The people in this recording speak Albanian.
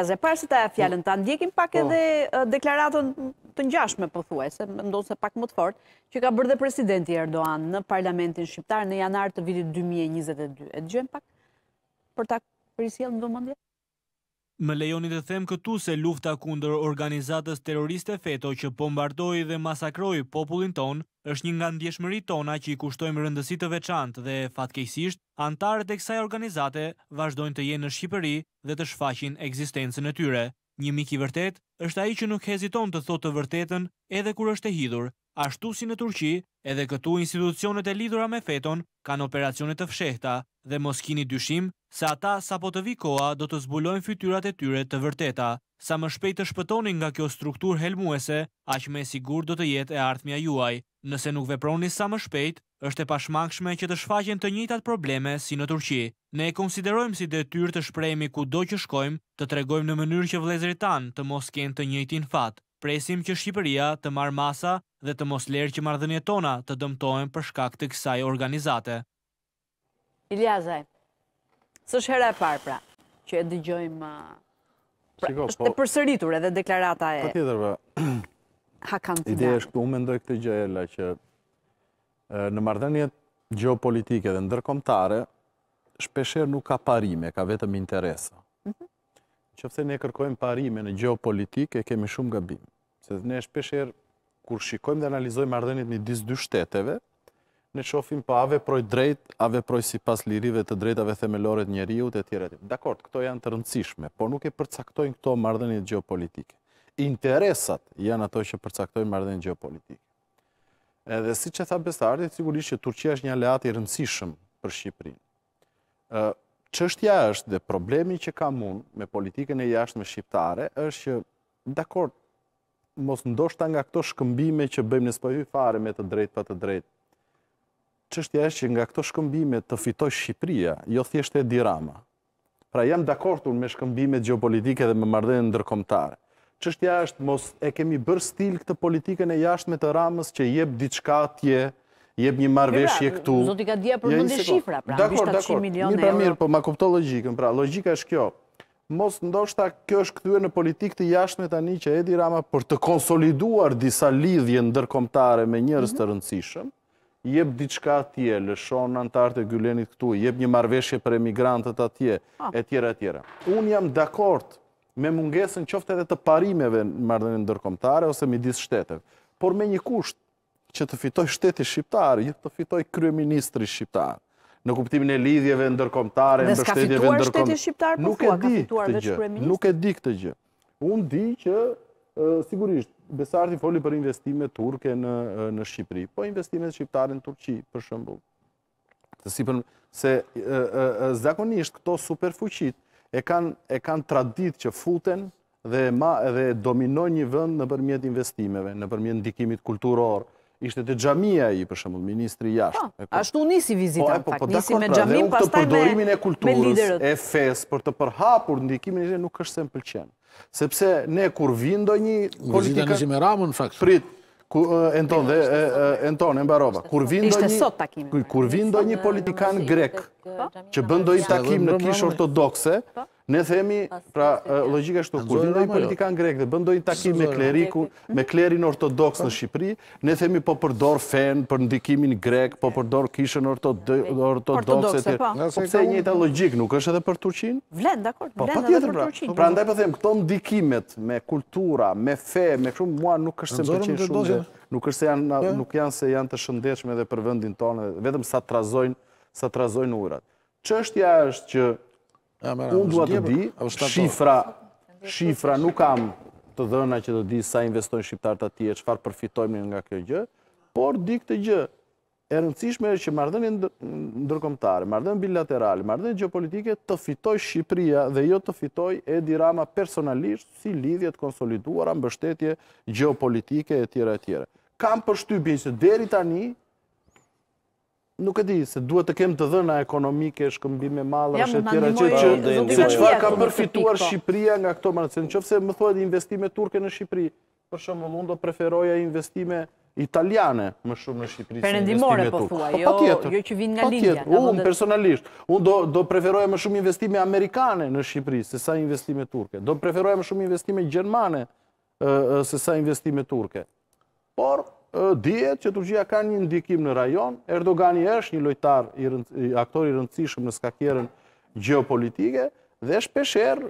Gazet, parë se ta fjallën ta, ndjekim pak po. edhe deklaratën të njashme përthuaj, po se ndonë se pak më të fort, që ka bërë dhe presidenti Erdoğan në parlamentin shqiptar në janartë të vitit 2022. E të pak për ta përisjel në dhëmëndje? Më lejoni të them këtu se lufta kundër organizatës terroriste feto që bombardoi dhe masakroi popullin ton është një nga ndjeshmëritë tona që i kushtojmë rëndësi të veçantë dhe fatkeqësisht antarët e kësaj organizate vazhdojnë të jenë në Shqipëri dhe të shfaqin ekzistencën e tyre. Një mik i vërtet është ai që nuk heziton të thotë të vërtetën edhe kur është e hidhur, ashtu si në Turqi, edhe këtu institucionet e lidhura me feton kanë operacione të fshehta dhe mos kini dyshim se ata sa po të vikoa, do të zbulojnë fytyrat e tyre të vërteta, sa më shpejt të shpëtonin nga kjo struktur helmuese, aq me sigur do të jetë e artëmja juaj. Nëse nuk veproni sa më shpejt, është e pashmangshme që të shfaqen të njëjtat probleme si në Turqi. Ne e konsiderojmë si detyrë të ku kudo që shkojmë, të tregojmë në mënyrë që vëllezërit tan të mos kenë të njëjtin fat. Presim që Shqipëria të marr masa dhe të mos lërë që marrëdhëniet tona të dëmtohen për shkak të kësaj organizate. Iliazaj, së hera e parë pra, që e dëgjojmë... Uh, pra, është po- e përsëritur edhe deklarata e... Pa tjetër pra, ideja është këtu me ndoj këtë gjela që në mardhenjet geopolitike dhe ndërkomtare, shpesher nuk ka parime, ka vetëm interesa. Që mhm. përse ne kërkojmë parime në geopolitike, kemi shumë gabim. Se ne shpesher, kur shikojmë dhe analizojmë ardhenit një disë dy shteteve, në shofim pa ave proj drejt, a veproj si pas lirive të drejtave themelore të njeriut e tjere. Dakor, këto janë të rëndësishme, por nuk e përcaktojnë këto mardhenit geopolitike. Interesat janë ato që përcaktojnë mardhenit geopolitike. Edhe si që tha Besardit, sigurisht që Turqia është një aleat i rëndësishëm për Shqiprin. Qështja është dhe problemi që ka mund me politikën e jashtë me Shqiptare, është që, dakor, mos ndoshta nga këto shkëmbime që bëjmë nësë pëhy po fare me të drejt pa të drejt, qështja është që nga këto shkëmbime të fitoj Shqipria, jo thjeshtë e dirama. Pra jam dakortur me shkëmbime geopolitike dhe me mardhenë ndërkomtare. Qështja është mos e kemi bërë stil këtë politikën e jashtë me të ramës që jeb diçka atje, jeb një marveshje këtu. Zoti ka dhja përbëndi shifra, pra, dakor, pra, euro. mi pra mirë, po ma kupto logikën, pra, logika është kjo. Mos ndoshta kjo është këtyre në politikë të jashtme tani që Edi Rama për të konsoliduar disa lidhje ndërkomtare me njërës të mhm. rëndësishëm, jep diçka atje, lëshon në antartë e gjulenit këtu, jep një marveshje për emigrantët atje, ah. e tjera, e tjera. Unë jam dakord me mungesën qofte edhe të parimeve në mardënë ndërkomtare ose midis shtetëve, por me një kusht që të fitoj shteti shqiptarë, jetë jo të fitoj kryeministri shqiptarë në kuptimin e lidhjeve ndërkomtare, në bështetjeve ndërkomtare. fituar shqiptarë po e Nuk e di këtë gjë. Unë di që, sigurisht, Besarti foli për investime turke në, në Shqipëri, po investimet shqiptare në Turqi, për shëmbull. Të se zakonisht këto superfuqit e kanë e kanë tradit që futen dhe, ma, dominoj një vënd në përmjet investimeve, në përmjet ndikimit kulturor, ishte të gjamia i, për shumë, ministri jashtë. Po, ashtu nisi vizita, po, në po, po, fakt, nisi me gjamin, pra, pastaj me liderët. të përdorimin e kulturës, e fesë, për të përhapur ndikimin, nuk është se më pëlqenë sepse ne kur vinë do një politika... Vizita fakt. Prit, enton, dhe, enton, e mbarova. Kur vinë do një... Kur vinë do një politikan grek, që bëndo i takim në kishë ortodoxe, po. Ne themi, pra logika është të kur vindë i politikan grek dhe bëndoj një takim me kleriku, me klerin ortodoks në Shqipëri, ne themi po përdor fen, për ndikimin grek, po përdor kishën ortodoks e tjerë. Po përse një logik, nuk është edhe për Turqin? Vlen, dakor, po, vlen edhe për pra. Turqin. Pra ndaj për po them, këto ndikimet me kultura, me fe, me shumë, mua nuk është se më përqin shumë dhe, nuk janë se janë të shëndeshme edhe për vëndin tonë, vetëm sa trazojnë urat. Qështja është që Unë duha të di, shifra, shifra nuk kam të dhëna që të di sa investojnë shqiptarët atje, që farë përfitojmë nga kjo gjë, por di këtë gjë, e rëndësishme e që mardhenje ndërkomtare, mardhenje bilaterale, mardhenje geopolitike të fitoj Shqipria dhe jo të fitoj e dirama personalisht si lidhjet konsoliduara mbështetje geopolitike e tjera e tjera. Kam përshtypjen që deri tani nuk e di se duhet të kemë të dhëna ekonomike, shkëmbime malë, ashtë tjera, që se qëfar ka përfituar Shqipëria nga këto marë, në qëfë më thuajt investime turke në Shqipëri, për shumë lundë do preferoja investime italiane më shumë në Shqipëri se investime po turke. po jo- thua, jo që vinë nga linja. Unë, personalisht, unë do preferoja më shumë investime amerikane në Shqipëri se sa investime turke. Do preferoja më shumë investime gjermane se sa investime turke. Por, djetë që Turqia ka një ndikim në rajon, Erdogani është një lojtar, aktori rëndësishëm në skakjerën geopolitike, dhe shpesherë